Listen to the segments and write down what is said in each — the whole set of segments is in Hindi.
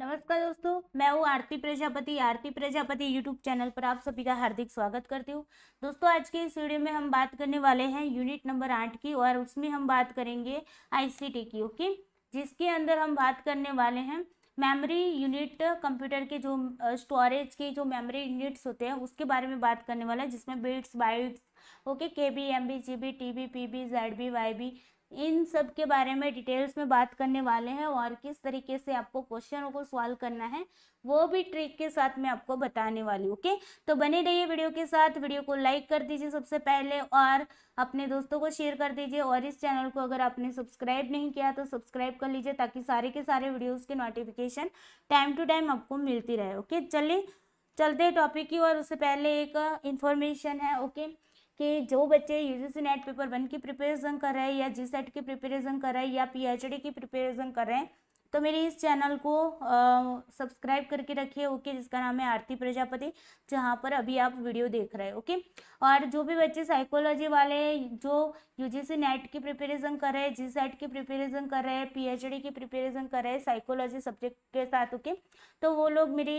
नमस्कार दोस्तों मैं हूँ आरती प्रजापति आरती प्रजापति यूट्यूब चैनल पर आप सभी का हार्दिक स्वागत करती हूँ दोस्तों आज के इस वीडियो में हम बात करने वाले हैं यूनिट नंबर आठ की और उसमें हम बात करेंगे आईसीटी की ओके जिसके अंदर हम बात करने वाले हैं मेमोरी यूनिट कंप्यूटर के जो स्टोरेज के जो मेमोरी यूनिट्स होते हैं उसके बारे में बात करने वाला है जिसमें bits bytes okay K B M B G B T B P B Z B Y B इन सब के बारे में डिटेल्स में बात करने वाले हैं और किस तरीके से आपको क्वेश्चनों को सॉल्व करना है वो भी ट्रिक के साथ मैं आपको बताने वाली हूँ ओके तो बने रहिए वीडियो के साथ वीडियो को लाइक कर दीजिए सबसे पहले और अपने दोस्तों को शेयर कर दीजिए और इस चैनल को अगर आपने सब्सक्राइब नहीं किया तो सब्सक्राइब कर लीजिए ताकि सारे के सारे वीडियोज़ के नोटिफिकेशन टाइम टू टाइम आपको मिलती रहे ओके चलिए चलते हैं टॉपिक की और उससे पहले एक इन्फॉर्मेशन है ओके कि जो बच्चे सी नेट पेपर वन की प्रिपरेशन कर रहे हैं या जी सेट की प्रिपरेशन कर रहे हैं या डी की प्रिपरेशन कर रहे हैं तो मेरे इस चैनल को सब्सक्राइब करके रखिए ओके जिसका नाम है आरती प्रजापति जहाँ पर अभी आप वीडियो देख रहे हैं ओके और जो भी बच्चे साइकोलॉजी वाले जो यूजीसी नेट की प्रिपरेशन कर रहे हैं जी सेट की प्रिपरेशन कर रहे हैं पीएचडी की प्रिपरेशन कर रहे हैं साइकोलॉजी सब्जेक्ट के साथ ओके तो वो लोग मेरी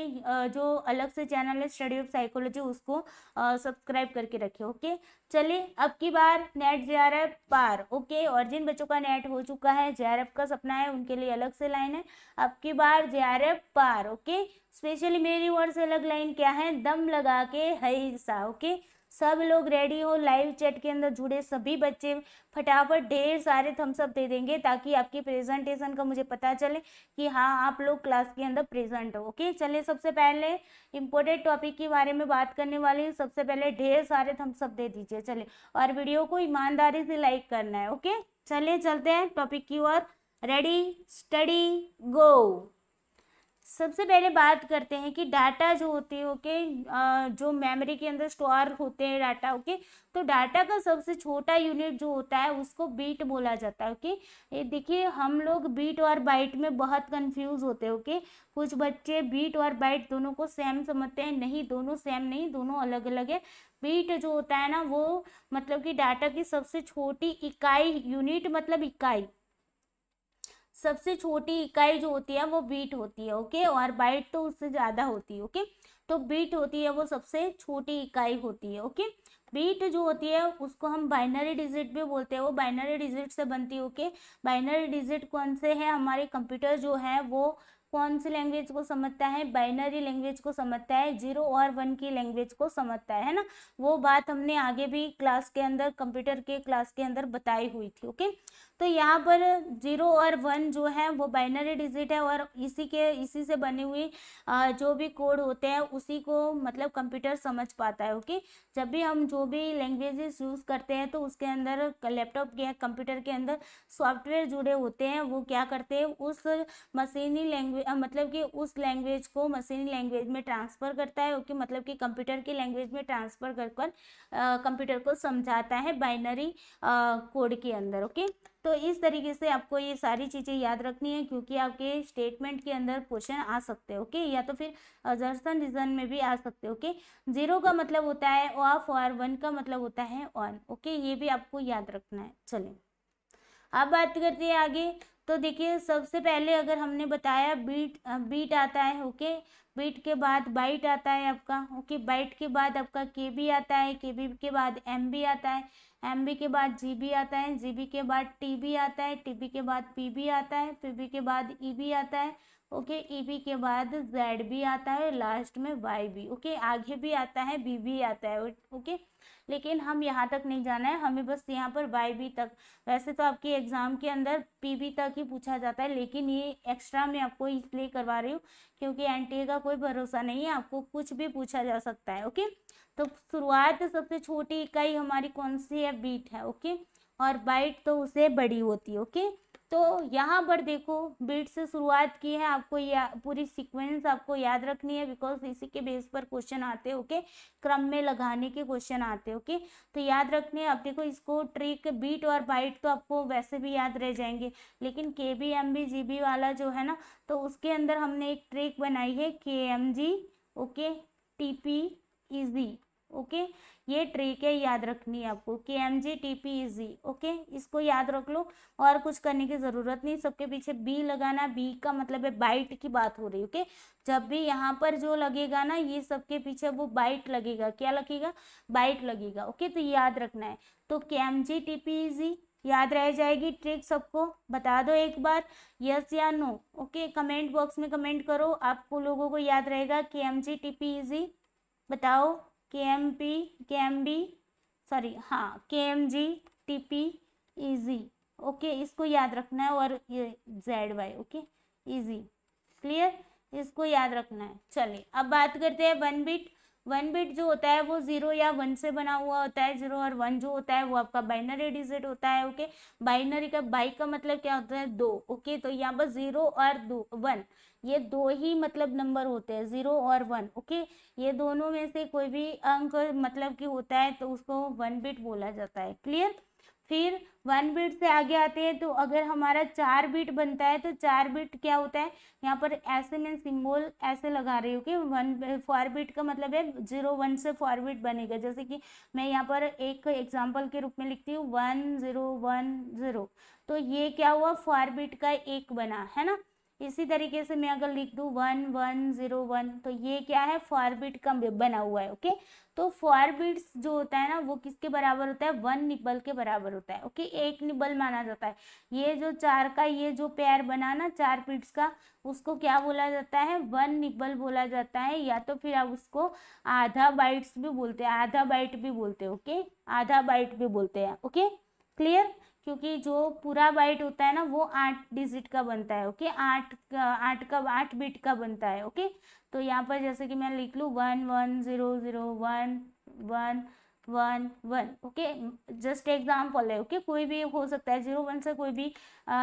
जो अलग से चैनल है स्टडी ऑफ साइकोलॉजी उसको सब्सक्राइब करके रखे ओके चलिए अब की बार नेट जे पार ओके और जिन बच्चों का नेट हो चुका है जे का सपना है उनके लिए अलग से लाइन लाइन है अब की बार जे आर एफ पार ओके स्पेशली मेरी ओर से अलग लाइन क्या है दम लगा के हई सा ओके सब लोग रेडी हो लाइव चैट के अंदर जुड़े सभी बच्चे फटाफट ढेर सारे थम्सअप दे देंगे ताकि आपकी प्रेजेंटेशन का मुझे पता चले कि हाँ आप लोग क्लास के अंदर प्रेजेंट हो ओके चलिए सबसे पहले इम्पोर्टेंट टॉपिक के बारे में बात करने वाली हूँ सबसे पहले ढेर सारे थम्सअप दे दीजिए चले और वीडियो को ईमानदारी से लाइक करना है ओके चलिए चलते हैं टॉपिक की ओर रेडी स्टडी गो सबसे पहले बात करते हैं कि डाटा जो होते हैं ओके जो मेमोरी के अंदर स्टोर होते हैं डाटा ओके तो डाटा का सबसे छोटा यूनिट जो होता है उसको बीट बोला जाता है ओके ये देखिए हम लोग बीट और बाइट में बहुत कंफ्यूज होते हैं ओके कुछ बच्चे बीट और बाइट दोनों को सेम समझते हैं नहीं दोनों सेम नहीं दोनों अलग अलग है बीट जो होता है ना वो मतलब कि डाटा की सबसे छोटी इकाई यूनिट मतलब इकाई सबसे छोटी इकाई जो होती है वो बीट होती है ओके और बाइट तो उससे ज़्यादा होती है ओके तो बीट होती है वो सबसे छोटी इकाई होती है ओके बीट जो होती है उसको हम बाइनरी डिजिट भी बोलते हैं वो बाइनरी डिजिट से बनती है ओके बाइनरी डिजिट कौन से है हमारे कंप्यूटर जो है वो कौन सी लैंग्वेज को समझता है बाइनरी लैंग्वेज को समझता है जीरो और वन की लैंग्वेज को समझता है ना वो बात हमने आगे भी क्लास के अंदर कंप्यूटर के क्लास के अंदर बताई हुई थी ओके तो यहाँ पर जीरो और वन जो है वो बाइनरी डिजिट है और इसी के इसी से बनी हुई जो भी कोड होते हैं उसी को मतलब कंप्यूटर समझ पाता है ओके जब भी हम जो भी लैंग्वेजेस यूज़ करते हैं तो उसके अंदर लैपटॉप के कंप्यूटर के अंदर सॉफ्टवेयर जुड़े होते हैं वो क्या करते हैं उस मशीनी लैंग्वेज मतलब कि उस लैंग्वेज को मशीनी लैंग्वेज में ट्रांसफ़र करता है ओके मतलब कि कंप्यूटर की लैंग्वेज में ट्रांसफ़र कर कंप्यूटर को समझाता है बाइनरी कोड के अंदर ओके तो इस तरीके से आपको ये सारी चीज़ें याद रखनी है क्योंकि आपके स्टेटमेंट के अंदर क्वेश्चन आ सकते हैं ओके या तो फिर ऑब्जर्सन रीजन में भी आ सकते हैं ओके जीरो का मतलब होता है ऑफ और वन का मतलब होता है ऑन ओके ये भी आपको याद रखना है चलें अब बात करते हैं आगे तो देखिए सबसे पहले अगर हमने बताया बीट बीट आता है ओके बीट के बाद बाइट आता है आपका ओके बाइट के बाद आपका के बी आता है के बी के बाद एम बी आता है एम के बाद जी आता है जी के बाद टी आता है टी के बाद पी आता है पी के बाद ई e आता है ओके ई e के बाद जेड भी आता है लास्ट में वाई भी ओके आगे भी आता है बी भी आता है ओके लेकिन हम यहाँ तक नहीं जाना है हमें बस यहाँ पर बाई बी तक वैसे तो आपके एग्ज़ाम के अंदर पी बी तक ही पूछा जाता है लेकिन ये एक्स्ट्रा मैं आपको इसलिए करवा रही हूँ क्योंकि एन का कोई भरोसा नहीं है आपको कुछ भी पूछा जा सकता है ओके तो शुरुआत सबसे छोटी इकाई हमारी कौन सी है बीट है ओके और बाइट तो उसे बड़ी होती है ओके तो यहाँ पर देखो बीट से शुरुआत की है आपको या पूरी सीक्वेंस आपको याद रखनी है बिकॉज इसी के बेस पर क्वेश्चन आते हैं ओके क्रम में लगाने के क्वेश्चन आते हैं ओके तो याद रखने आप देखो इसको ट्रिक बीट और बाइट तो आपको वैसे भी याद रह जाएंगे लेकिन K B M B G B वाला जो है ना तो उसके अंदर हमने एक ट्रिक बनाई है K M G okay T P easy okay ये ट्रिक है याद रखनी है आपको K M G T P easy okay इसको याद रख लो और कुछ करने की ज़रूरत नहीं सबके पीछे बी लगाना बी का मतलब है बाइट की बात हो रही है ओके जब भी यहाँ पर जो लगेगा ना ये सबके पीछे वो बाइट लगेगा क्या लगेगा बाइट लगेगा ओके तो याद रखना है तो K M G T P easy याद रह जाएगी ट्रिक सबको बता दो एक बार यस या नो ओके कमेंट बॉक्स में कमेंट करो आपको लोगों को याद रहेगा K M G T P easy बताओ K M P K M B sorry हाँ K M G T P easy okay इसको याद रखना है और ये Z Y okay easy clear इसको याद रखना है चलिए अब बात करते हैं वन बिट वन बिट जो होता है वो जीरो या वन से बना हुआ होता है जीरो और वन जो होता है वो आपका बाइनरी डिजिट होता है ओके बाइनरी का बाई का मतलब क्या होता है दो ओके तो यहाँ पर जीरो और दो वन ये दो ही मतलब नंबर होते हैं ज़ीरो और वन ओके ये दोनों में से कोई भी अंक मतलब कि होता है तो उसको वन बिट बोला जाता है क्लियर फिर वन बिट से आगे आते हैं तो अगर हमारा चार बिट बनता है तो चार बिट क्या होता है यहाँ पर ऐसे में सिंबल ऐसे लगा रही हूँ कि वन फोर बिट का मतलब है जीरो वन से फोर बिट बनेगा जैसे कि मैं यहाँ पर एक एग्जांपल के रूप में लिखती हूँ वन ज़ीरो वन ज़ीरो तो ये क्या हुआ फोर बिट का एक बना है ना इसी तरीके से मैं अगर लिख दू वन वन ज़ीरो वन तो ये क्या है फॉर बिट का बना हुआ है ओके तो फॉर बिट्स जो होता है ना वो किसके बराबर होता है वन निबल के बराबर होता है ओके एक निबल माना जाता है ये जो चार का ये जो पैर बना ना चार बिट्स का उसको क्या बोला जाता है वन निबल बोला जाता है या तो फिर आप उसको आधा बाइट्स भी बोलते हैं आधा बाइट भी बोलते हैं ओके आधा बाइट भी बोलते हैं ओके क्लियर क्योंकि जो पूरा बाइट होता है ना वो आठ डिजिट का बनता है ओके आठ आठ का आठ बिट का बनता है ओके तो यहाँ पर जैसे कि मैं लिख लूँ one one zero zero one one one one okay just example है ओके okay? कोई भी हो सकता है जीरो वन से कोई भी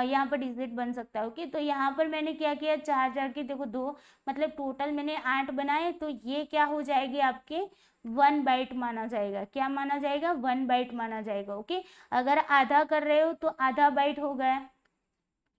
यहाँ पर डिजिट बन सकता है ओके okay? तो यहाँ पर मैंने क्या किया चार चार के देखो दो मतलब टोटल मैंने आठ बनाए तो ये क्या हो जाएगी आपके वन बाइट माना जाएगा क्या माना जाएगा वन बाइट माना जाएगा ओके okay? अगर आधा कर रहे हो तो आधा बाइट हो गया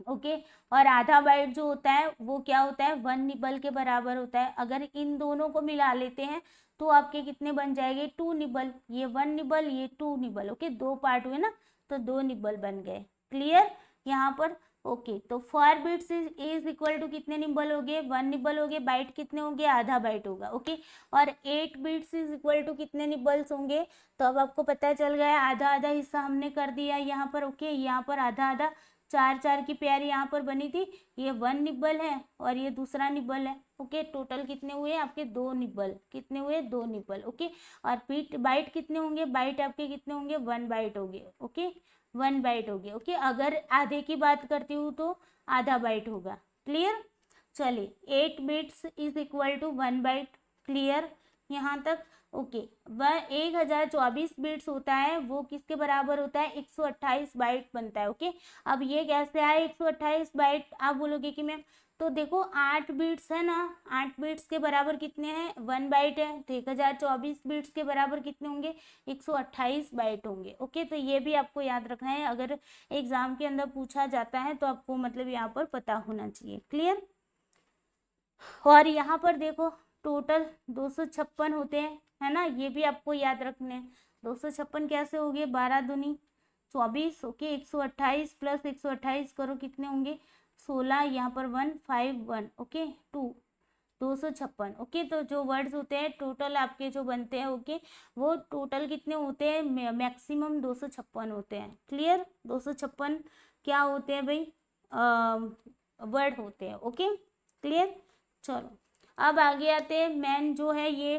ओके okay? और आधा बाइट जो होता है वो क्या होता है वन निबल के बराबर होता है अगर इन दोनों को मिला लेते हैं तो आपके कितने बन जाएंगे टू निबल ये वन निबल ये टू निबल ओके दो पार्ट हुए ना तो दो निबल बन गए क्लियर यहाँ पर ओके तो four bits is equal to कितने निबल हो गए वन निबल हो गए बाइट कितने होंगे आधा बाइट होगा ओके और eight bits is equal to कितने निबल्स होंगे तो अब आपको पता चल गया आधा आधा हिस्सा हमने कर दिया यहाँ पर ओके यहाँ पर आधा आधा चार चार की पेयर यहाँ पर बनी थी ये वन निब्बल है और ये दूसरा निब्बल है ओके टोटल कितने हुए आपके दो निब्बल कितने हुए दो निब्बल ओके और पीट बाइट कितने होंगे बाइट आपके कितने होंगे वन बाइट होंगे ओके वन बाइट होंगे ओके अगर आधे की बात करती हूँ तो आधा बाइट होगा क्लियर चलिए eight bits is equal to one byte clear यहाँ तक ओके वह एक हजार चौबीस बिट्स होता है वो किसके बराबर होता है एक सौ अट्ठाईस बाइट बनता है ओके अब ये कैसे आए एक सौ अट्ठाईस बाइट आप बोलोगे कि मैम तो देखो आठ बीट्स है ना आठ बीट्स के बराबर कितने हैं वन बाइट है तो एक हज़ार चौबीस बीट्स के बराबर कितने होंगे एक सौ अट्ठाईस बाइट होंगे ओके तो ये भी आपको याद रखना है अगर एग्ज़ाम के अंदर पूछा जाता है तो आपको मतलब यहाँ पर पता होना चाहिए क्लियर और यहाँ पर देखो टोटल दो सौ छप्पन होते हैं है ना ये भी आपको याद रखने दो सौ छप्पन कैसे हो गए बारह दुनी चौबीस ओके एक सौ अट्ठाईस प्लस एक सौ अट्ठाईस करो कितने होंगे सोलह यहाँ पर one five one okay to दो सौ छप्पन ओके तो जो वर्ड्स होते हैं टोटल आपके जो बनते हैं ओके वो टोटल कितने होते हैं मैक्सिमम दो सौ छप्पन होते हैं क्लियर दो सौ छप्पन क्या होते हैं भाई वर्ड होते हैं ओके क्लियर चलो अब आगे आते हैं मैन जो है ये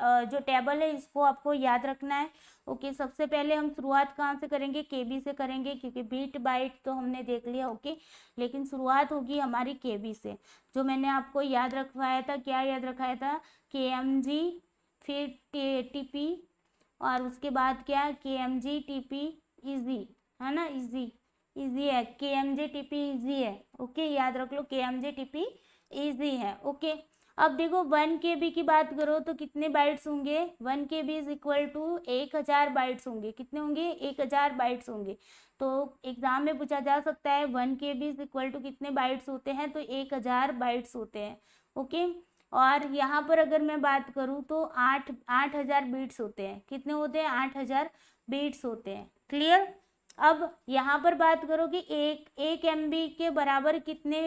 जो टेबल है इसको आपको याद रखना है ओके सबसे पहले हम शुरुआत कहाँ से करेंगे के बी से करेंगे क्योंकि बीट बाइट तो हमने देख लिया ओके लेकिन शुरुआत होगी हमारी के बी से जो मैंने आपको याद रखवाया था क्या याद रखाया था के एम जी फिर टी पी और उसके बाद क्या K M G T P easy है ना इजी ईजी है K M J T P easy है ओके याद रख लो K M J T P easy है ओके अब देखो वन के बी की बात करो तो कितने बाइट्स होंगे one K B is equal to एक हज़ार बाइट्स होंगे कितने होंगे एक हज़ार बाइट्स होंगे तो एग्जाम में पूछा जा सकता है one K B is equal to कितने बाइट्स होते हैं तो एक हज़ार बाइट्स होते हैं ओके और यहाँ पर अगर मैं बात करूँ तो आठ आठ हज़ार बीट्स होते हैं कितने होते हैं आठ हज़ार बीट्स होते हैं क्लियर अब यहाँ पर बात करो कि एक एक एम के बराबर कितने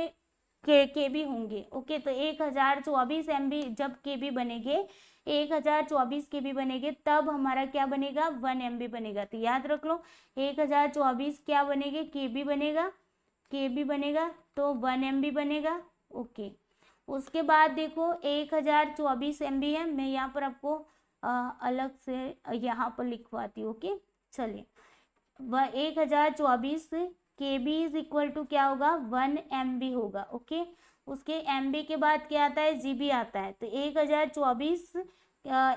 के के बी होंगे ओके तो एक हज़ार चौबीस एम बी जब के बी बनेंगे एक हज़ार चौबीस के बी बनेंगे तब हमारा क्या बनेगा वन एम बी बनेगा तो याद रख लो एक हज़ार चौबीस क्या बनेंगे के बी बनेगा के बी बनेगा तो वन एम बी बनेगा ओके उसके बाद देखो एक हज़ार चौबीस एम बी है मैं यहाँ पर आपको आ, अलग से यहाँ पर लिखवाती हूँ ओके चलिए वह एक हज़ार चौबीस K B is equal to क्या होगा वन एम बी होगा ओके उसके एम बी के बाद क्या आता है जी बी आता है तो एक हज़ार चौबीस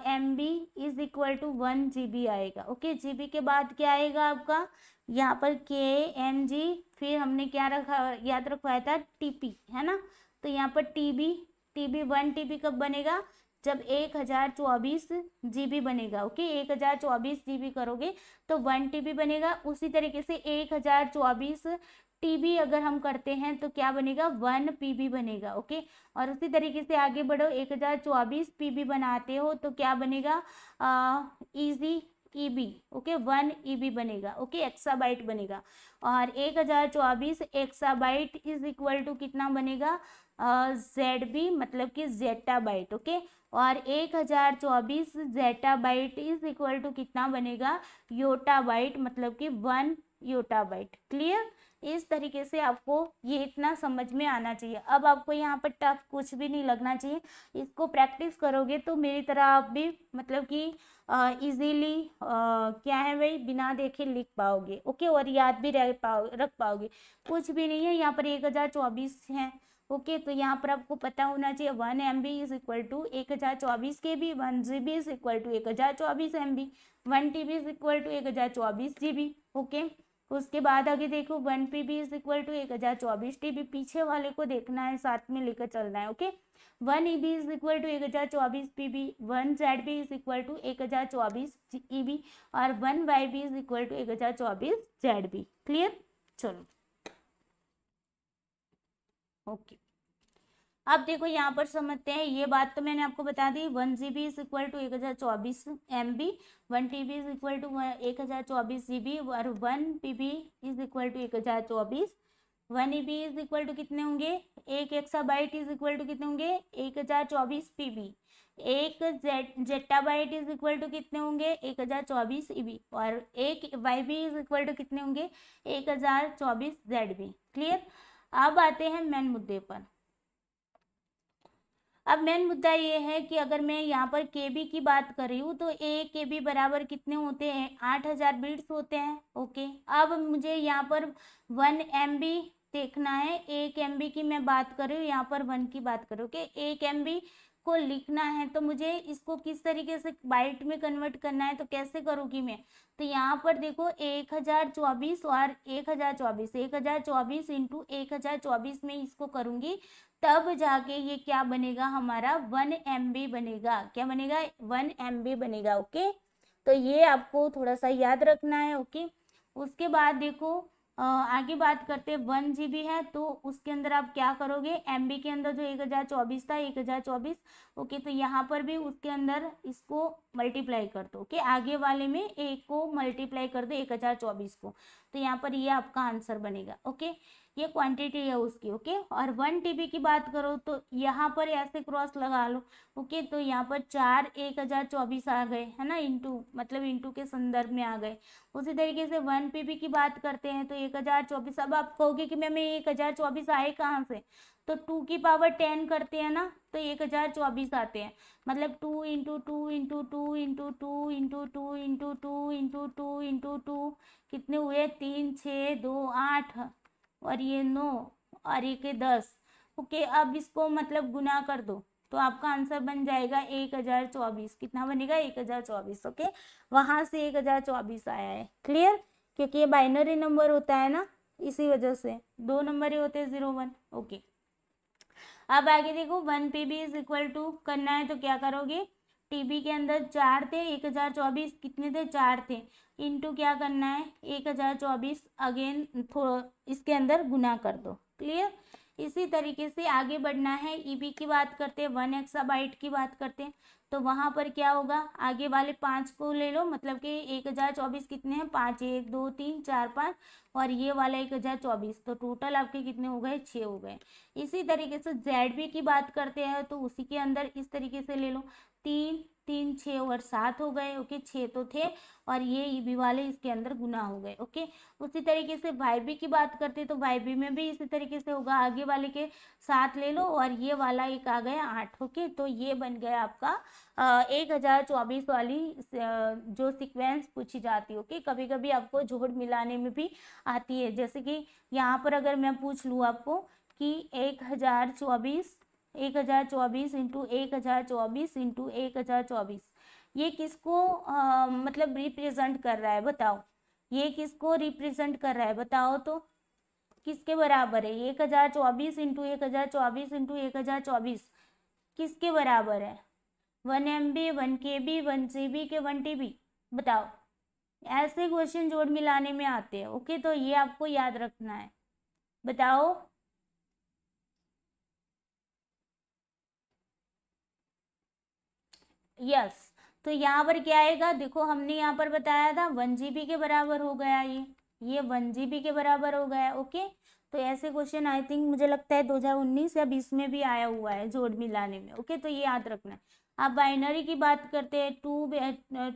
M B is equal to one G B आएगा ओके जी बी के बाद क्या आएगा आपका यहाँ पर के एम जी फिर हमने क्या रखा याद रखवाया था टी पी है ना तो यहाँ पर T B T B one T B कब बनेगा जब एक हज़ार चौबीस जी बनेगा ओके एक हज़ार चौबीस जी करोगे तो वन टी बनेगा उसी तरीके से एक हज़ार चौबीस टीबी अगर हम करते हैं तो क्या बनेगा वन पीबी बनेगा ओके और उसी तरीके से आगे बढ़ो एक हज़ार चौबीस पीबी बनाते हो तो क्या बनेगा easy EB okay one EB e बनेगा ओके एक्साबाइट बनेगा और एक हज़ार चौबीस एक्साबाइट इज इक्वल टू कितना बनेगा जेड बी मतलब कि जेटा बाइट ओके और एक हज़ार चौबीस zettabyte is equal to कितना बनेगा योटा बाइट मतलब कि वन योटा बाइट क्लियर इस तरीके से आपको ये इतना समझ में आना चाहिए अब आपको यहाँ पर टफ कुछ भी नहीं लगना चाहिए इसको प्रैक्टिस करोगे तो मेरी तरह आप भी मतलब कि इजीली क्या है भाई बिना देखे लिख पाओगे ओके और याद भी रह पाओ रख पाओगे कुछ भी नहीं है यहाँ पर एक हज़ार चौबीस है ओके तो यहाँ पर आपको पता होना चाहिए one M B is equal to एक हज़ार चौबीस K B one G B is equal to एक हज़ार चौबीस M B one T B is equal to एक हज़ार चौबीस जी बी ओके उसके बाद आगे देखो one P B is equal to एक हज़ार चौबीस टी बी पीछे वाले को देखना है साथ में लेकर चलना है okay one E B is equal to एक हज़ार चौबीस P B one Z B is equal to एक हज़ार चौबीस ई बी e और one Y B is equal to एक हज़ार चौबीस जेड बी क्लियर चलो ओके अब देखो यहाँ पर समझते हैं ये बात तो मैंने आपको बता दी one G B is equal to एक हज़ार चौबीस M B one T B is equal to एक हज़ार चौबीस जी बी और one P B is equal to एक हज़ार चौबीस one E B is equal to कितने होंगे एक exabyte is equal to कितने होंगे एक हज़ार चौबीस पी बी एक zettabyte is equal to कितने होंगे एक हज़ार चौबीस ई बी और एक Y B is equal to कितने होंगे एक हज़ार चौबीस जेड बी क्लियर अब आते हैं मेन मुद्दे पर अब मेन मुद्दा ये है कि अगर मैं यहाँ पर के बी की बात कर रही हूँ तो ए के बी बराबर कितने होते हैं आठ हज़ार बिट्स होते हैं ओके अब मुझे यहाँ पर वन एम बी देखना है एक एम बी की मैं बात कर रही हूँ यहाँ पर वन की बात करूँ ओके एक एम बी को लिखना है तो मुझे इसको किस तरीके से बाइट में कन्वर्ट करना है तो कैसे करूँगी मैं तो यहाँ पर देखो एक हज़ार चौबीस और एक हज़ार चौबीस एक हज़ार चौबीस इंटू एक हज़ार चौबीस में इसको करूँगी तब जाके ये क्या बनेगा हमारा वन एम बनेगा क्या बनेगा वन एम बनेगा ओके तो ये आपको थोड़ा सा याद रखना है ओके उसके बाद देखो आगे बात करते हैं वन जी है तो उसके अंदर आप क्या करोगे एम के अंदर जो एक हज़ार चौबीस था एक हज़ार चौबीस ओके तो यहाँ पर भी उसके अंदर इसको मल्टीप्लाई कर दो ओके आगे वाले में एक को मल्टीप्लाई कर दो एक हज़ार चौबीस को तो यहाँ पर ये यह आपका आंसर बनेगा ओके ये क्वांटिटी है उसकी ओके और वन टीबी की बात करो तो यहाँ पर ऐसे क्रॉस लगा लो ओके तो यहाँ पर चार एक हज़ार चौबीस आ गए है ना इंटू मतलब इंटू के संदर्भ में आ गए उसी तरीके से वन पीबी की बात करते हैं तो एक हज़ार चौबीस अब आप कहोगे कि मैम एक हज़ार चौबीस आए कहाँ से तो टू की पावर टेन करते हैं ना तो एक हज़ार चौबीस आते हैं मतलब two into two into two into two into two into two into two into two कितने हुए तीन छः दो आठ और ये नौ और एक दस ओके अब इसको मतलब गुना कर दो तो आपका आंसर बन जाएगा एक हजार चौबीस कितना बनेगा एक हजार चौबीस ओके वहां से एक हजार चौबीस आया है क्लियर क्योंकि ये बाइनरी नंबर होता है ना इसी वजह से दो नंबर ही होते हैं जीरो वन ओके अब आगे देखो वन पे भी इज इक्वल टू करना है तो क्या करोगे टीबी के अंदर चार थे एक हज़ार चौबीस कितने थे चार थे इनटू क्या करना है एक हज़ार चौबीस अगेन इसके अंदर गुना कर दो क्लियर इसी तरीके से आगे बढ़ना है ईबी e की बात करते हैं वन एक्साबाइट की बात करते हैं तो वहाँ पर क्या होगा आगे वाले पाँच को ले लो मतलब कि एक हज़ार चौबीस कितने हैं पाँच एक दो तीन चार पाँच और ये वाला एक हज़ार चौबीस तो टोटल आपके कितने हो गए छः हो गए इसी तरीके से जेड बी की बात करते हैं तो उसी के अंदर इस तरीके से ले लो तीन तीन छः और सात हो गए ओके छः तो थे और ये भी वाले इसके अंदर गुना हो गए ओके उसी तरीके से वाई बी की बात करते तो वाई बी में भी इसी तरीके से होगा आगे वाले के साथ ले लो और ये वाला एक आ गया आठ ओके तो ये बन गया आपका एक हज़ार चौबीस वाली जो सीक्वेंस पूछी जाती है ओके कभी कभी आपको जोड़ मिलाने में भी आती है जैसे कि यहाँ पर अगर मैं पूछ लूँ आपको कि एक हज़ार चौबीस एक हज़ार चौबीस इंटू एक हज़ार चौबीस इंटू एक हज़ार चौबीस ये किसको आ, मतलब रिप्रेजेंट कर रहा है बताओ ये किसको रिप्रेजेंट कर रहा है बताओ तो किसके बराबर है एक हज़ार चौबीस इंटू एक हज़ार चौबीस इंटू एक हज़ार चौबीस किसके बराबर है one M B one K B one C B के वन टी बी बताओ ऐसे क्वेश्चन जोड़ मिलाने में आते हैं ओके तो ये आपको याद रखना है बताओ यस तो यहाँ पर क्या आएगा देखो हमने यहाँ पर बताया था वन जी के बराबर हो गया ये ये वन जी के बराबर हो गया ओके तो ऐसे क्वेश्चन आई थिंक मुझे लगता है 2019 या 20 में भी आया हुआ है जोड़ मिलाने में ओके तो ये याद रखना है आप बाइनरी की बात करते हैं टू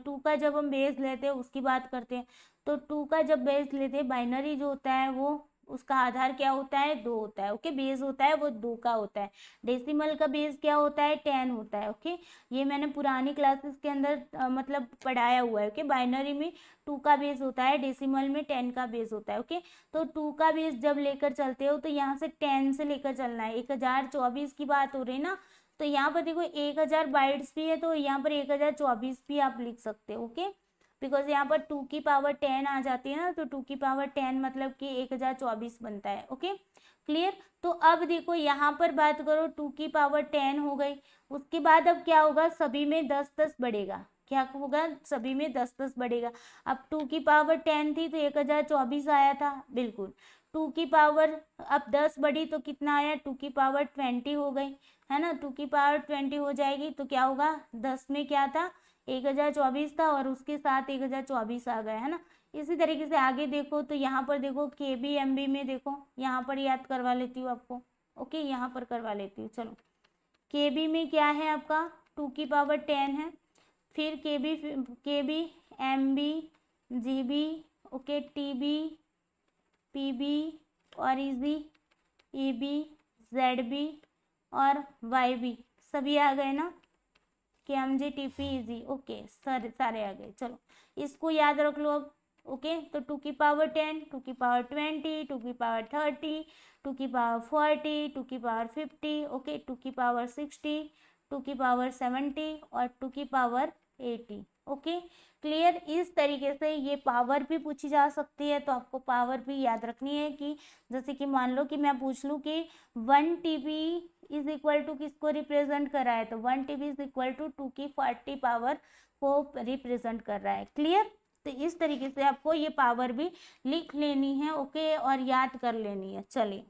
टू का जब हम बेस लेते हैं उसकी बात करते हैं तो टू का जब बेस लेते हैं बाइनरी जो होता है वो उसका आधार क्या होता है दो होता है ओके बेस होता है वो दो का होता है डेसिमल का बेस क्या होता है टेन होता है ओके ये मैंने पुरानी क्लासेस के अंदर आ, मतलब पढ़ाया हुआ है ओके बाइनरी में टू का बेस होता है डेसिमल में टेन का बेस होता है ओके तो टू का बेस जब लेकर चलते हो तो यहाँ से टेन से लेकर चलना है एक हज़ार चौबीस की बात हो रही है ना तो यहाँ पर देखो एक हज़ार बाइट्स भी है तो यहाँ पर एक हज़ार चौबीस भी आप लिख सकते हो ओके बिकॉज यहाँ पर टू की पावर टेन आ जाती है ना तो टू की पावर टेन मतलब कि एक हज़ार चौबीस बनता है ओके क्लियर तो अब देखो यहाँ पर बात करो टू की पावर टेन हो गई उसके बाद अब क्या होगा सभी में दस दस बढ़ेगा क्या होगा सभी में दस दस बढ़ेगा अब टू की पावर टेन थी तो एक हज़ार चौबीस आया था बिल्कुल टू की पावर अब दस बढ़ी तो कितना आया टू की पावर ट्वेंटी हो गई है ना टू की पावर ट्वेंटी हो जाएगी तो क्या होगा दस में क्या था एक हज़ार चौबीस था और उसके साथ एक हज़ार चौबीस आ गया है ना इसी तरीके से आगे देखो तो यहाँ पर देखो के बी एम बी में देखो यहाँ पर याद करवा लेती हूँ आपको ओके यहाँ पर करवा लेती हूँ चलो के बी में क्या है आपका टू की पावर टेन है फिर K B K B M B G B okay T B P B और easy E B Z B और वाई बी सभी आ गए ना K M J T P easy okay sir सारे आ गए चलो इसको याद रख लो अब ओके तो टू की पावर टेन टू की पावर ट्वेंटी टू की पावर थर्टी टू की पावर फोर्टी टू की पावर फिफ्टी ओके टू की पावर सिक्सटी टू की पावर सेवेंटी और टू की पावर एटी ओके क्लियर इस तरीके से ये पावर भी पूछी जा सकती है तो आपको पावर भी याद रखनी है कि जैसे कि मान लो कि मैं पूछ लूँ कि one T B is equal to किसको रिप्रेजेंट कर रहा है तो one T B is equal to two की फोर्टी पावर को रिप्रेजेंट कर रहा है क्लियर तो इस तरीके से आपको ये पावर भी लिख लेनी है ओके और याद कर लेनी है चलिए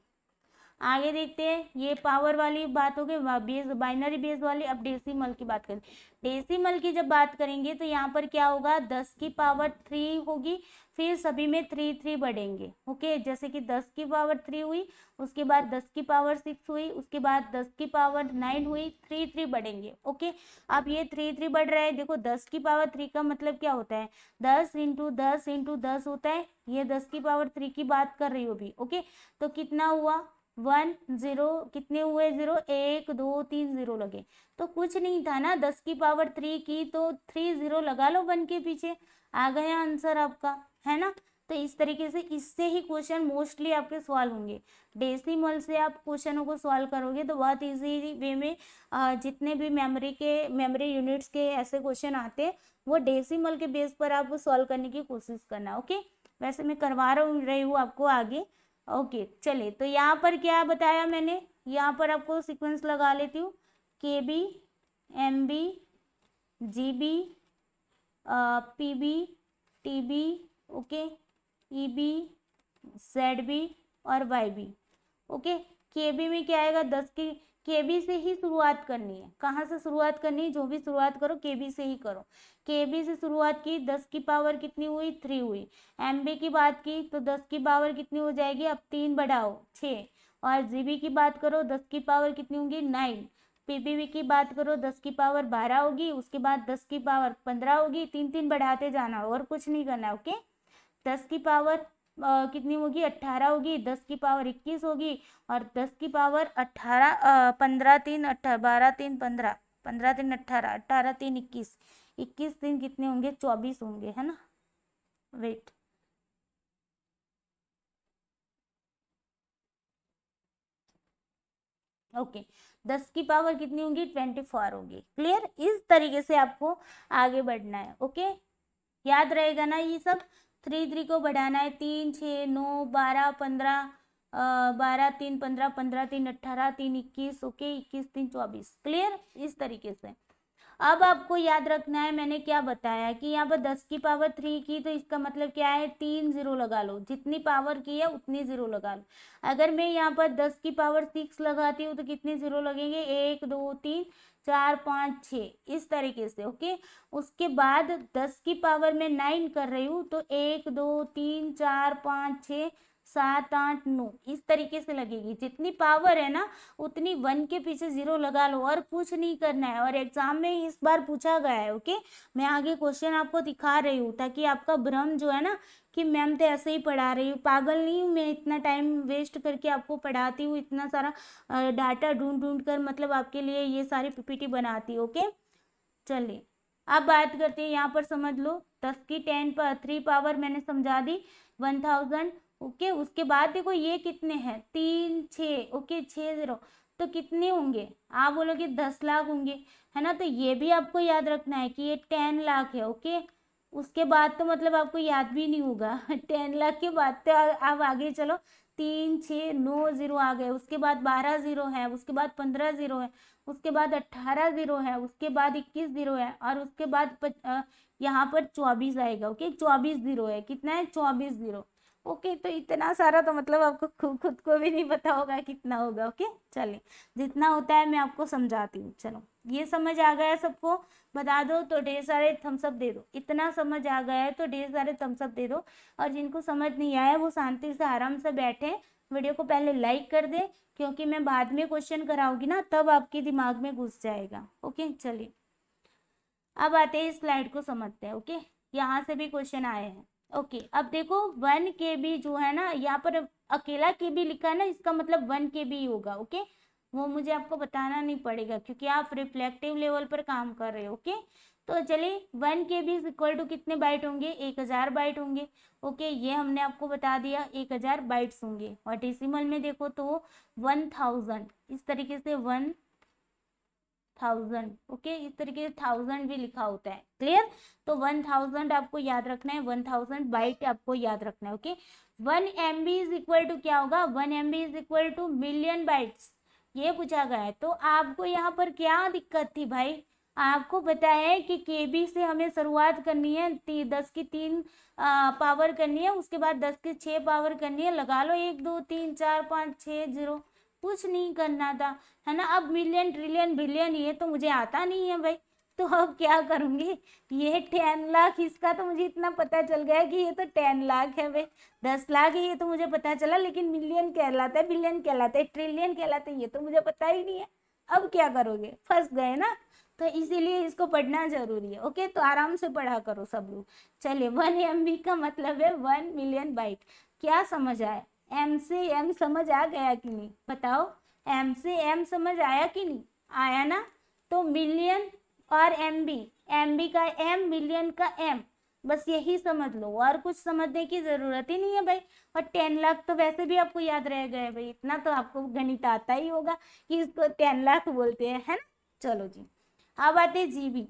आगे देखते हैं ये पावर वाली बात हो गई बेस बाइनरी बेस वाली अब डेसिमल की बात करें डेसिमल की जब बात करेंगे तो यहाँ पर क्या होगा दस की पावर थ्री होगी फिर सभी में थ्री थ्री बढ़ेंगे ओके जैसे कि दस की पावर थ्री हुई उसके बाद दस की पावर सिक्स हुई उसके बाद दस की पावर नाइन हुई थ्री थ्री बढ़ेंगे ओके अब ये थ्री थ्री बढ़ रहा है देखो दस की पावर थ्री का मतलब क्या होता है दस इंटू दस इंटू दस होता है ये दस की पावर थ्री की बात कर रही हो भी ओके तो कितना हुआ वन जीरो कितने हुए जीरो एक दो तीन जीरो लगे तो कुछ नहीं था ना दस की पावर थ्री की तो थ्री जीरो लगा लो वन के पीछे आ गया आंसर आपका है ना तो इस तरीके से इससे ही क्वेश्चन मोस्टली आपके सॉल्व होंगे डेसिमल से आप क्वेश्चनों को सॉल्व करोगे तो बहुत इजी वे में जितने भी मेमोरी के मेमोरी यूनिट्स के ऐसे क्वेश्चन आते हैं वो डेसिमल के बेस पर आप सॉल्व करने की कोशिश करना ओके वैसे मैं करवा रही हूँ आपको आगे ओके चलिए तो यहाँ पर क्या बताया मैंने यहाँ पर आपको सीक्वेंस लगा लेती हूँ K B M B G B P B T B okay E B Z B और Y B okay K B में क्या आएगा दस की के बी से ही शुरुआत करनी है कहाँ से शुरुआत करनी है जो भी शुरुआत करो के बी से ही करो के बी से शुरुआत की दस की पावर कितनी हुई थ्री हुई एम बी की बात की तो दस की पावर कितनी हो जाएगी अब तीन बढ़ाओ छः और जी बी की बात करो दस की पावर कितनी होगी नाइन पीपीवी की बात करो दस की पावर बारह होगी उसके बाद दस की पावर पंद्रह होगी तीन तीन बढ़ाते जाना और कुछ नहीं करना ओके दस की पावर कितनी होगी अट्ठारह होगी दस की पावर इक्कीस होगी और दस की पावर अट्ठारह पंद्रह तीन अट्ठा बारह तीन पंद्रह पंद्रह तीन अट्ठारह अट्ठारह तीन इक्कीस इक्कीस तीन कितने होंगे चौबीस होंगे है ना वेट ओके okay. दस की पावर कितनी होगी ट्वेंटी फोर होगी क्लियर इस तरीके से आपको आगे बढ़ना है ओके okay? याद रहेगा ना ये सब थ्री थ्री को बढ़ाना है तीन छः नौ बारह पंद्रह बारह तीन पंद्रह पंद्रह तीन अट्ठारह तीन इक्कीस ओके इक्कीस तीन चौबीस क्लियर इस तरीके से अब आपको याद रखना है मैंने क्या बताया कि यहाँ पर दस की पावर थ्री की तो इसका मतलब क्या है तीन जीरो लगा लो जितनी पावर की है उतनी जीरो लगा लो अगर मैं यहाँ पर दस की पावर सिक्स लगाती हूँ तो कितने जीरो लगेंगे एक दो तीन चार पाँच छः इस तरीके से ओके उसके बाद दस की पावर में नाइन कर रही हूँ तो एक दो तीन चार पाँच छः सात आठ नौ इस तरीके से लगेगी जितनी पावर है ना उतनी वन के पीछे जीरो लगा लो और कुछ नहीं करना है और एग्जाम में इस बार पूछा गया है ओके मैं आगे क्वेश्चन आपको दिखा रही हूँ ताकि आपका भ्रम जो है ना कि मैम तो ऐसे ही पढ़ा रही हूँ पागल नहीं हूँ मैं इतना टाइम वेस्ट करके आपको पढ़ाती हूँ इतना सारा डाटा ढूंढ ढूंढ कर मतलब आपके लिए ये सारी पीपीटी बनाती ओके चलिए अब बात करते हैं यहाँ पर समझ लो दस की टेन पर थ्री पावर मैंने समझा दी वन थाउजेंड ओके उसके बाद देखो ये कितने हैं तीन छः ओके छः ज़ीरो तो कितने होंगे आप बोलोगे दस लाख होंगे है ना तो ये भी आपको याद रखना है कि ये टेन लाख है ओके उसके बाद तो मतलब आपको याद भी नहीं होगा टेन लाख के बाद तो आप आगे चलो तीन छः नौ ज़ीरो आ गए उसके बाद बारह ज़ीरो है उसके बाद पंद्रह ज़ीरो है उसके बाद अट्ठारह ज़ीरो है उसके बाद इक्कीस ज़ीरो है और उसके बाद यहाँ पर चौबीस आएगा ओके चौबीस ज़ीरो है कितना है चौबीस ज़ीरो ओके तो इतना सारा तो मतलब आपको खुद को भी नहीं पता होगा कितना होगा ओके चलिए जितना होता है मैं आपको समझाती हूँ चलो ये समझ आ गया सबको बता दो तो ढेर सारे थम्सअप दे दो इतना समझ आ गया है तो ढेर सारे थम्सअप दे दो और जिनको समझ नहीं आया वो शांति से आराम से बैठे वीडियो को पहले लाइक कर दे क्योंकि मैं बाद में क्वेश्चन कराऊंगी ना तब आपके दिमाग में घुस जाएगा ओके चलिए अब आते हैं इस स्लाइड को समझते हैं ओके यहाँ से भी क्वेश्चन आए हैं ओके okay, अब देखो वन के बी जो है ना यहाँ पर अकेला के बी लिखा है ना इसका मतलब वन के बी होगा ओके वो मुझे आपको बताना नहीं पड़ेगा क्योंकि आप रिफ्लेक्टिव लेवल पर काम कर रहे हो ओके तो चलिए one K B equal to कितने बाइट होंगे एक हज़ार बाइट होंगे ओके ये हमने आपको बता दिया एक हज़ार बाइट्स होंगे और डेसिमल में देखो तो वन थाउजेंड इस तरीके से वन थाउजेंड ओके इस तरीके से थाउजेंड भी लिखा होता है क्लियर तो वन थाउजेंड आपको याद रखना है वन थाउजेंड बाइट आपको याद रखना है okay one M B is equal to क्या होगा one M B is equal to million bytes ये पूछा गया है तो आपको यहाँ पर क्या दिक्कत थी भाई आपको बताया है कि के बी से हमें शुरुआत करनी है ती, दस की तीन आ, पावर करनी है उसके बाद दस की छः पावर करनी है लगा लो एक दो तीन चार पाँच छः जीरो कुछ नहीं करना था है ना अब मिलियन ट्रिलियन बिलियन ये तो मुझे आता नहीं है भाई तो अब क्या करूँगी ये टेन लाख इसका तो मुझे इतना पता चल गया कि ये तो टेन लाख है भाई दस लाख ये तो मुझे पता चला लेकिन मिलियन कहलाता है बिलियन कहलाता है ट्रिलियन कहलाता है ये तो मुझे पता ही नहीं है अब क्या करोगे फंस गए ना तो इसीलिए इसको पढ़ना जरूरी है ओके तो आराम से पढ़ा करो सब लोग चलिए वन एम का मतलब है वन मिलियन बाइट क्या समझ आया एम से एम समझ आ गया कि नहीं बताओ एम से एम समझ आया कि नहीं आया ना तो मिलियन और एम बी एम बी का एम मिलियन का एम बस यही समझ लो और कुछ समझने की ज़रूरत ही नहीं है भाई और टेन लाख तो वैसे भी आपको याद रह गए भाई इतना तो आपको गणित आता ही होगा कि इसको टेन लाख बोलते हैं है ना चलो जी अब आते बी जीबी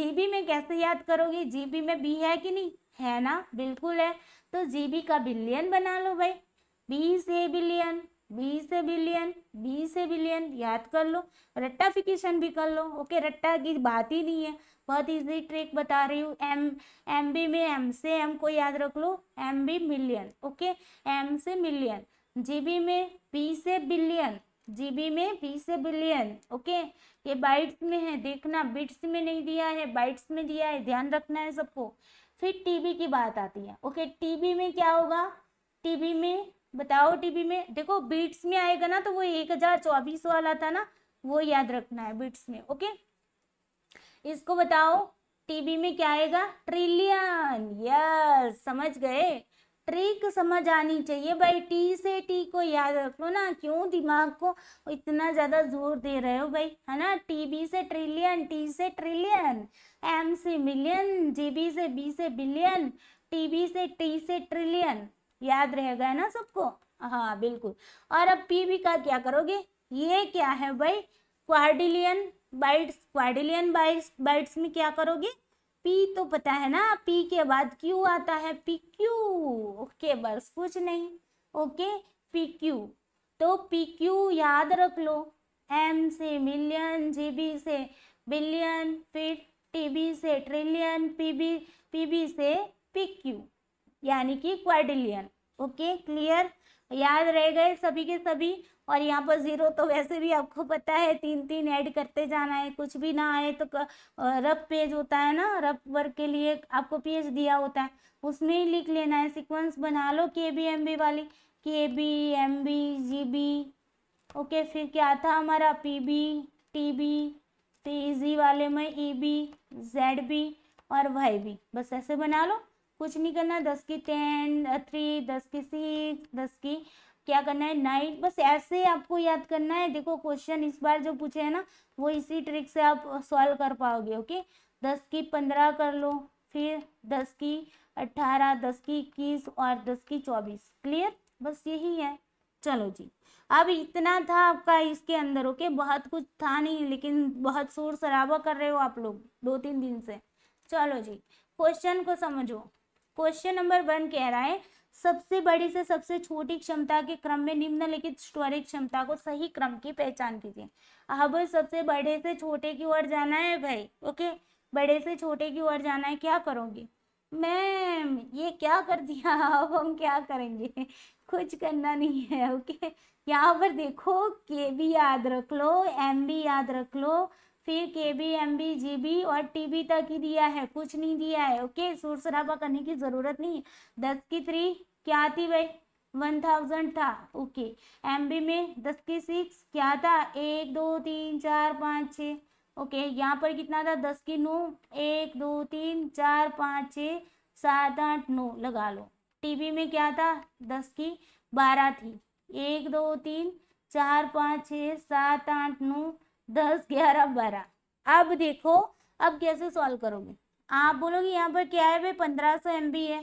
जीबी में कैसे याद करोगे जीबी में बी है कि नहीं है ना बिल्कुल है तो जीबी का बिलियन बना लो भाई बी से बिलियन बी से बिलियन बी से बिलियन याद कर लो रट्टाफिकेशन भी कर लो ओके रट्टा की बात ही नहीं है बहुत इजी ट्रिक बता रही हूँ एम एम बी में एम से एम को याद रख लो M B million okay M से मिलियन जीबी में बी से बिलियन जीबी में बी से बिलियन ओके ये बाइट्स में है देखना बिट्स में नहीं दिया है बाइट्स में दिया है ध्यान रखना है सबको फिर टीबी की बात आती है ओके टीबी में क्या होगा टीबी में बताओ टीबी में देखो बीट्स में आएगा ना तो वो एक हजार चौबीस वाला था ना वो याद रखना है बीट्स में ओके इसको बताओ टीबी में क्या आएगा ट्रिलियन यस समझ गए ट्रिक समझ आनी चाहिए भाई टी से टी को याद रख लो ना क्यों दिमाग को इतना ज़्यादा जोर दे रहे हो भाई है ना टी बी से ट्रिलियन टी से ट्रिलियन एम से मिलियन जी बी से बी से बिलियन टी बी से टी से ट्रिलियन याद रहेगा है ना सबको हाँ बिल्कुल और अब पी वी का क्या करोगे ये क्या है भाई quadrillion bytes quadrillion bytes bytes में क्या करोगे पी तो पता है ना पी के बाद क्यू आता है पी क्यू ओके बस कुछ नहीं ओके पी क्यू तो पी क्यू याद रख लो एम से मिलियन जीबी से बिलियन फिर टीबी से ट्रिलियन पीबी पीबी से पी क्यू यानी कि क्वाडिलियन ओके क्लियर याद रह गए सभी के सभी और यहाँ पर ज़ीरो तो वैसे भी आपको पता है तीन तीन ऐड करते जाना है कुछ भी ना आए तो रफ पेज होता है ना रफ वर्क के लिए आपको पेज दिया होता है उसमें ही लिख लेना है सीक्वेंस बना लो के बी एम बी वाली K B M B G B okay फिर क्या था हमारा P B T B T G वाले में ई बी जेड बी और वाई बी बस ऐसे बना लो कुछ नहीं करना दस की टेन थ्री दस की सिक्स दस की क्या करना है नाइन बस ऐसे आपको याद करना है देखो क्वेश्चन इस बार जो पूछे है ना वो इसी ट्रिक से आप सॉल्व कर पाओगे ओके दस की पंद्रह कर लो फिर दस की अट्ठारह दस की इक्कीस और दस की चौबीस क्लियर बस यही है चलो जी अब इतना था आपका इसके अंदर ओके बहुत कुछ था नहीं लेकिन बहुत शोर शराबा कर रहे हो आप लोग दो तीन दिन से चलो जी क्वेश्चन को समझो क्वेश्चन नंबर वन कह रहा है सबसे बड़ी से सबसे छोटी क्षमता के क्रम में निम्नलिखित स्टोरेज क्षमता को सही क्रम की पहचान कीजिए अब सबसे बड़े से छोटे की ओर जाना है भाई ओके बड़े से छोटे की ओर जाना है क्या करोगे मैम ये क्या कर दिया अब हम क्या करेंगे कुछ करना नहीं है ओके यहाँ पर देखो के भी याद रख लो एम भी याद रख लो फिर K B M B G B और टी बी तक ही दिया है कुछ नहीं दिया है ओके शोर शराबा करने की ज़रूरत नहीं है दस की थ्री क्या थी भाई वन थाउजेंड था ओके एम बी में दस की सिक्स क्या था एक दो तीन चार पाँच छ ओके यहाँ पर कितना था दस की नौ एक दो तीन चार पाँच छ सात आठ नौ लगा लो टीवी में क्या था दस की बारह थी एक दो तीन चार पाँच छः सात आठ नौ दस ग्यारह बारह अब देखो अब कैसे सॉल्व करोगे आप बोलोगे यहाँ पर क्या है भाई पंद्रह सौ एम बी है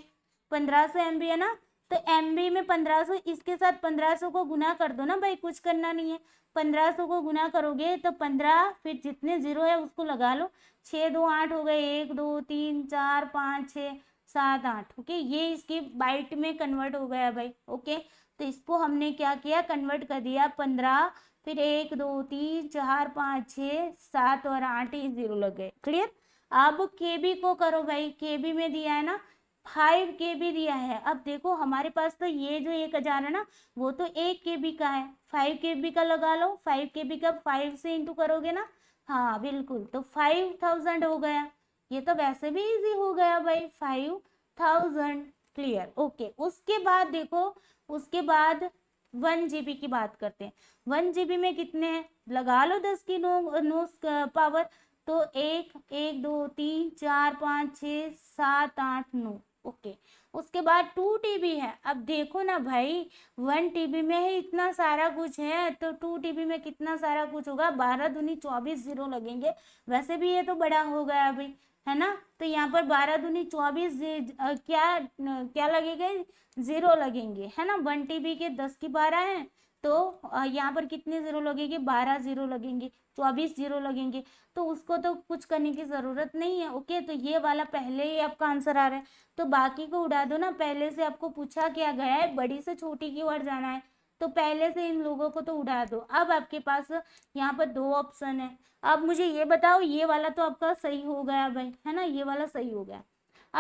पंद्रह सौ एम बी है ना तो एम बी में पंद्रह सौ इसके साथ पंद्रह सौ को गुना कर दो ना भाई कुछ करना नहीं है पंद्रह सौ को गुना करोगे तो पंद्रह फिर जितने जीरो है उसको लगा लो छः दो आठ हो गए एक दो तीन चार पाँच छः सात आठ ओके ये इसके बाइट में कन्वर्ट हो गया भाई ओके तो इसको हमने क्या किया कन्वर्ट कर दिया पंद्रह फिर एक दो तीन चार पाँच छः सात और आठ ही जीरो लग गए क्लियर अब के बी को करो भाई के बी में दिया है ना फाइव के बी दिया है अब देखो हमारे पास तो ये जो एक हजार है ना वो तो एक के बी का है फाइव के बी का लगा लो फाइव के बी का फाइव से इंटू करोगे ना हाँ बिल्कुल तो फाइव थाउजेंड हो गया ये तो वैसे भी इजी हो गया भाई फाइव थाउजेंड क्लियर ओके उसके बाद देखो उसके बाद वन जी की बात करते हैं वन जी में कितने हैं लगा लो दस की नो नो पावर तो एक एक दो तीन चार पाँच छ सात आठ नौ ओके उसके बाद टू टीबी है अब देखो ना भाई वन टीबी में ही इतना सारा कुछ है तो टू टीबी में कितना सारा कुछ होगा बारह दूनी चौबीस जीरो लगेंगे वैसे भी ये तो बड़ा हो गया अभी है ना तो यहाँ पर बारह दूनी चौबीस क्या क्या लगेगा जीरो लगेंगे है ना वन बी के दस की बारह है तो यहाँ पर कितने जीरो लगेंगे बारह जीरो लगेंगे चौबीस जीरो लगेंगे तो उसको तो कुछ करने की ज़रूरत नहीं है ओके तो ये वाला पहले ही आपका आंसर आ रहा है तो बाकी को उड़ा दो ना पहले से आपको पूछा क्या गया है बड़ी से छोटी की ओर जाना है तो पहले से इन लोगों को तो उड़ा दो अब आपके पास यहाँ पर दो ऑप्शन है अब मुझे ये बताओ ये वाला तो आपका सही हो गया भाई है ना ये वाला सही हो गया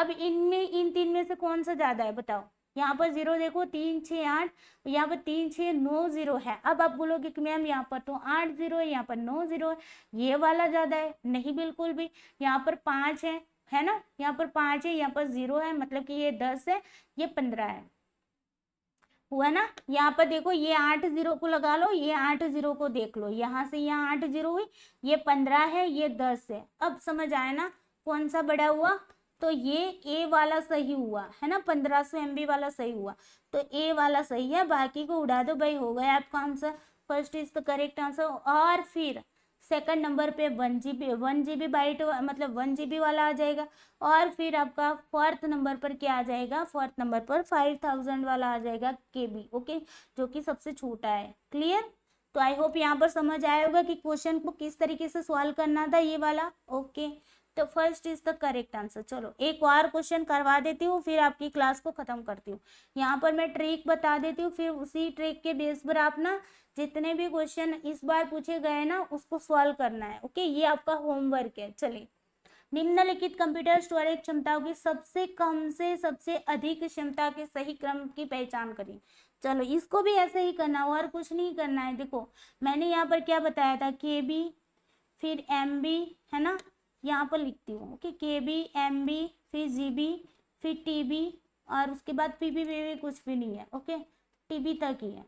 अब इनमें इन तीन में से कौन सा ज़्यादा है बताओ यहाँ पर जीरो देखो तीन छः आठ यहाँ पर तीन छ नौ जीरो है अब आप बोलोगे कि मैम यहाँ पर तो आठ जीरो है यहाँ पर नौ जीरो है ये वाला ज़्यादा है नहीं बिल्कुल भी यहाँ पर पाँच है है ना यहाँ पर पाँच है यहाँ पर जीरो है मतलब कि ये दस है ये पंद्रह है हुआ ना यहाँ पर देखो ये आठ जीरो को लगा लो ये आठ जीरो को देख लो यहाँ से यहाँ आठ जीरो हुई ये पंद्रह है ये दस है अब समझ आया ना कौन सा बड़ा हुआ तो ये ए वाला सही हुआ है ना पंद्रह सौ एम वाला सही हुआ तो ए वाला सही है बाकी को उड़ा दो भाई हो गया आपका answer first is the correct answer और फिर सेकंड नंबर पे one G B one G B byte मतलब वन जी बी वाला आ जाएगा और फिर आपका फोर्थ नंबर पर क्या आ जाएगा फोर्थ नंबर पर फाइव थाउजेंड वाला आ जाएगा के बी ओके जो कि सबसे छोटा है क्लियर तो आई होप यहाँ पर समझ आया होगा कि क्वेश्चन को किस तरीके से सॉल्व करना था ये वाला ओके तो first is the correct answer चलो एक और क्वेश्चन करवा देती हूँ फिर आपकी क्लास को खत्म करती हूँ यहाँ पर मैं ट्रिक बता देती हूँ फिर उसी ट्रिक के बेस पर आप ना जितने भी क्वेश्चन इस बार पूछे गए ना उसको सॉल्व करना है ओके ये आपका होमवर्क है चलिए निम्नलिखित कंप्यूटर स्टोरेज क्षमताओं की सबसे कम से सबसे अधिक क्षमता के सही क्रम की पहचान करें चलो इसको भी ऐसे ही करना और कुछ नहीं करना है देखो मैंने यहाँ पर क्या बताया था के बी फिर एम बी है ना यहाँ पर लिखती हूँ okay K B M B फिर जी बी फिर टी बी और उसके बाद पी बी बी कुछ भी नहीं है ओके टी बी तक ही है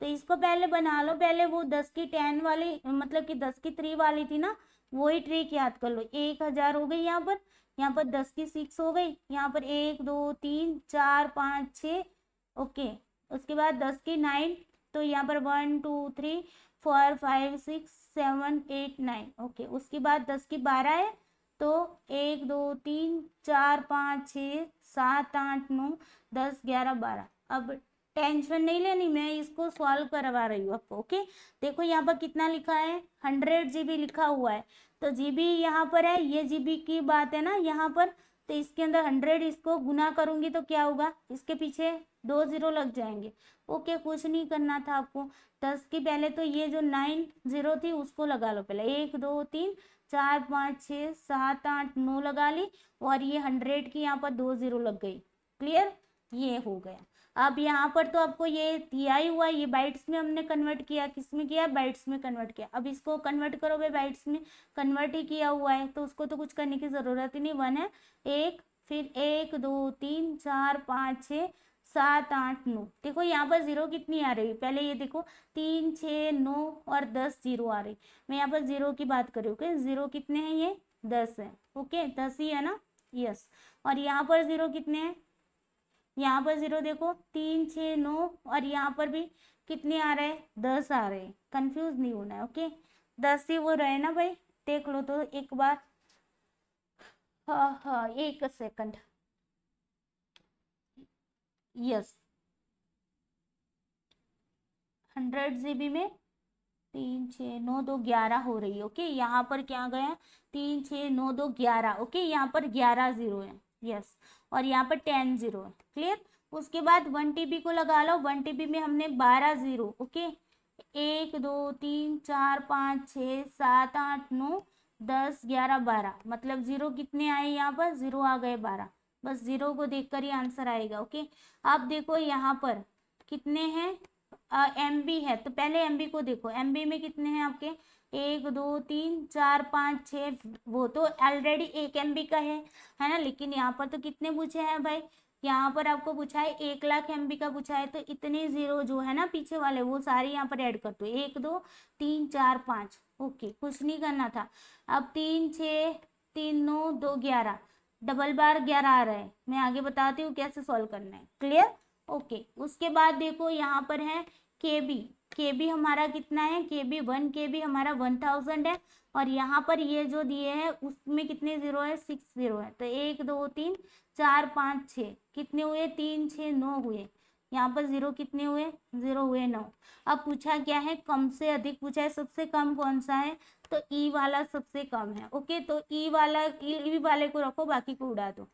तो इसको पहले बना लो पहले वो दस की टेन वाली मतलब कि दस की थ्री वाली थी ना वही ट्रिक याद कर लो एक हज़ार हो गई यहाँ पर यहाँ पर दस की सिक्स हो गई यहाँ पर एक दो तीन चार पाँच छ ओके उसके बाद दस की नाइन तो यहाँ पर one two three four five six seven eight nine okay उसके बाद दस की बारह है तो एक दो तीन चार पाँच छः सात आठ नौ दस ग्यारह बारह अब टेंशन नहीं लेनी मैं इसको सॉल्व करवा रही हूँ आपको ओके देखो यहाँ पर कितना लिखा है हंड्रेड जीबी लिखा हुआ है तो जीबी यहाँ पर है ये जीबी की बात है ना यहाँ पर तो इसके अंदर हंड्रेड इसको गुना करूँगी तो क्या होगा इसके पीछे दो ज़ीरो लग जाएंगे ओके कुछ नहीं करना था आपको दस की पहले तो ये जो नाइन ज़ीरो थी उसको लगा लो पहले एक दो तीन चार पाँच छः सात आठ नौ लगा ली और ये हंड्रेड की यहाँ पर दो ज़ीरो लग गई क्लियर ये हो गया अब यहाँ पर तो आपको ये दिया ही हुआ ये बाइट्स में हमने कन्वर्ट किया किस में किया बाइट्स में कन्वर्ट किया अब इसको कन्वर्ट करो भाई बाइट्स में कन्वर्ट ही किया हुआ है तो उसको तो कुछ करने की ज़रूरत ही नहीं वन है एक फिर एक दो तीन चार पाँच छः सात आठ नौ देखो यहाँ पर जीरो कितनी आ रही है पहले ये देखो तीन छ नौ और दस जीरो आ रही मैं यहाँ पर जीरो की बात करी ओके जीरो कितने हैं ये दस है ओके दस ही है ना यस और यहाँ पर जीरो कितने हैं यहाँ पर जीरो देखो तीन छ नौ और यहाँ पर भी कितने आ रहे हैं दस आ रहे हैं कंफ्यूज नहीं होना है ओके दस ही वो रहे ना भाई देख लो तो एक बार हाँ हाँ एक सेकंड यस हंड्रेड जीबी में तीन छः नौ दो ग्यारह हो रही है ओके यहाँ पर क्या गया तीन छः नौ दो ग्यारह ओके यहाँ पर ग्यारह ज़ीरो है यस और यहाँ पर टेन ज़ीरो है क्लियर उसके बाद वन टीबी को लगा लो वन टीबी में हमने बारह ज़ीरो ओके एक दो तीन चार पाँच छः सात आठ नौ दस ग्यारह बारह मतलब ज़ीरो कितने आए यहाँ पर ज़ीरो आ गए बारह बस जीरो को देखकर ही आंसर आएगा ओके अब देखो यहाँ पर कितने हैं एम बी है तो पहले एम बी को देखो एम बी में कितने हैं आपके एक दो तीन चार पाँच छः वो तो ऑलरेडी एक एम बी का है है ना लेकिन यहाँ पर तो कितने पूछे हैं भाई यहाँ पर आपको पूछा है एक लाख एम का पूछा है तो इतने जीरो जो है ना पीछे वाले वो सारे यहाँ पर ऐड कर दो एक दो तीन चार पाँच ओके कुछ नहीं करना था अब तीन छः तीन नौ दो ग्यारह डबल बार ग्यारह आ रहा है मैं आगे बताती हूँ कैसे सॉल्व करना है क्लियर ओके उसके बाद देखो यहाँ पर है के बी के बी हमारा कितना है K B one K B हमारा वन थाउजेंड है और यहाँ पर ये जो दिए हैं उसमें कितने जीरो है सिक्स जीरो है तो एक दो तीन चार पाँच छः कितने हुए तीन छः नौ हुए यहाँ पर ज़ीरो कितने हुए ज़ीरो हुए नौ अब पूछा क्या है कम से अधिक पूछा है सबसे कम कौन सा है तो ई e वाला सबसे कम है ओके तो ई e वाला ई e वाले को रखो बाकी को उड़ा दो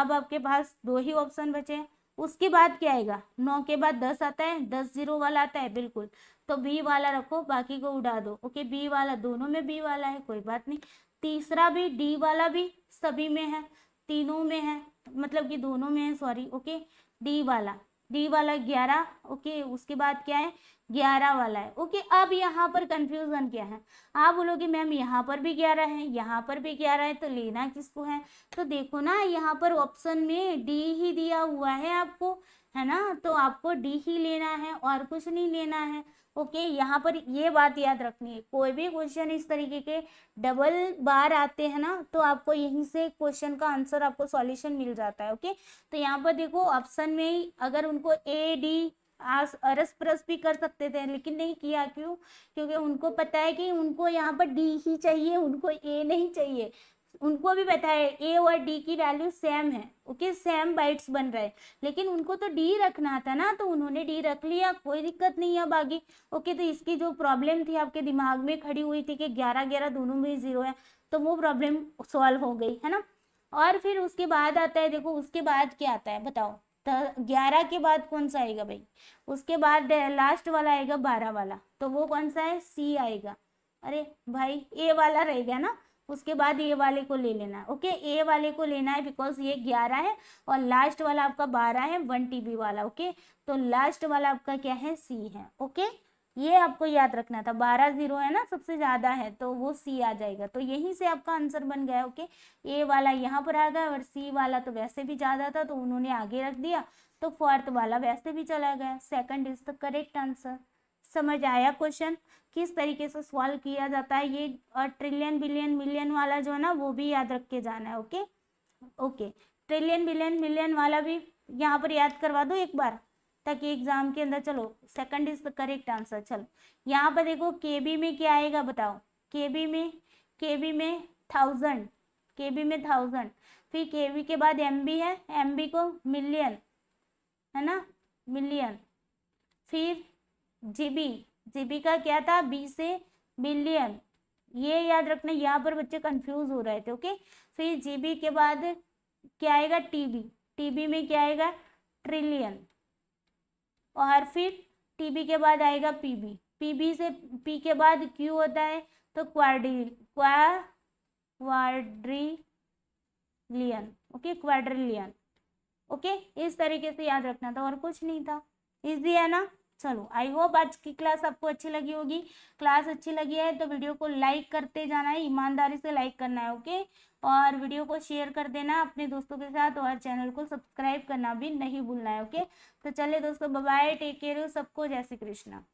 अब आपके पास दो ही ऑप्शन बचे उसके बाद क्या आएगा नौ के बाद दस आता है दस जीरो वाला आता है बिल्कुल तो बी वाला रखो बाकी को उड़ा दो ओके बी वाला दोनों में बी वाला है कोई बात नहीं तीसरा भी डी वाला भी सभी में है तीनों में है मतलब कि दोनों में है सॉरी ओके डी वाला डी वाला ग्यारह ओके उसके बाद क्या है ग्यारह वाला है ओके अब यहाँ पर कंफ्यूजन क्या है आप बोलोगे मैम यहाँ पर भी ग्यारह है यहाँ पर भी ग्यारह है तो लेना किसको है तो देखो ना यहाँ पर ऑप्शन में डी ही दिया हुआ है आपको है ना तो आपको डी ही लेना है और कुछ नहीं लेना है ओके okay, यहाँ पर ये बात याद रखनी है कोई भी क्वेश्चन इस तरीके के डबल बार आते हैं ना तो आपको यहीं से क्वेश्चन का आंसर आपको सॉल्यूशन मिल जाता है ओके okay? तो यहाँ पर देखो ऑप्शन में ही अगर उनको ए डी आस अरस परस भी कर सकते थे लेकिन नहीं किया क्यों क्योंकि उनको पता है कि उनको यहाँ पर डी ही चाहिए उनको ए नहीं चाहिए उनको भी पता है ए और डी की वैल्यू सेम है ओके सेम बाइट्स बन रहे हैं लेकिन उनको तो डी रखना था ना तो उन्होंने डी रख लिया कोई दिक्कत नहीं है बाकी ओके तो इसकी जो प्रॉब्लम थी आपके दिमाग में खड़ी हुई थी कि ग्यारह ग्यारह दोनों में ज़ीरो है तो वो प्रॉब्लम सॉल्व हो गई है ना और फिर उसके बाद आता है देखो उसके बाद क्या आता है बताओ तो ग्यारह के बाद कौन सा आएगा भाई उसके बाद लास्ट वाला आएगा बारह वाला तो वो कौन सा है सी आएगा अरे भाई ए वाला रहेगा ना उसके बाद ए वाले को ले लेना है ओके ए वाले को लेना है बिकॉज ये ग्यारह है और लास्ट वाला आपका बारह है वन टी वाला ओके तो लास्ट वाला आपका क्या है सी है ओके ये आपको याद रखना था बारह जीरो है ना सबसे ज़्यादा है तो वो सी आ जाएगा तो यहीं से आपका आंसर बन गया ओके ए वाला यहाँ पर आ गया और सी वाला तो वैसे भी ज़्यादा था तो उन्होंने आगे रख दिया तो फोर्थ वाला वैसे भी चला गया second is the correct answer समझ आया क्वेश्चन किस तरीके से सॉल्व किया जाता है ये ट्रिलियन बिलियन मिलियन वाला जो है ना वो भी याद रख के जाना है okay okay trillion billion million वाला भी यहाँ पर याद करवा दो एक बार ताकि एग्जाम के अंदर चलो second is the correct answer चलो यहाँ पर देखो के में क्या आएगा बताओ के में के में थाउजेंड के बी में थाउजेंड फिर के बी के बाद एम बी है एम बी को मिलियन है ना मिलियन फिर जी बी जीबी का क्या था बी से बिलियन ये याद रखना यहाँ पर बच्चे कंफ्यूज हो रहे थे ओके फिर जीबी के बाद क्या आएगा टीबी टीबी में क्या आएगा ट्रिलियन और फिर टीबी के बाद आएगा पीबी पीबी से पी के बाद क्यू होता है तो क्वाड्री क्वा क्वाड्रिलियन ओके क्वाड्रिलियन ओके इस तरीके से याद रखना था और कुछ नहीं था इजी है ना चलो आई होप आज की क्लास आपको अच्छी लगी होगी क्लास अच्छी लगी है तो वीडियो को लाइक करते जाना है ईमानदारी से लाइक करना है ओके और वीडियो को शेयर कर देना अपने दोस्तों के साथ और चैनल को सब्सक्राइब करना भी नहीं भूलना है ओके तो चले दोस्तों बाय टेक केयर सबको जय श्री कृष्णा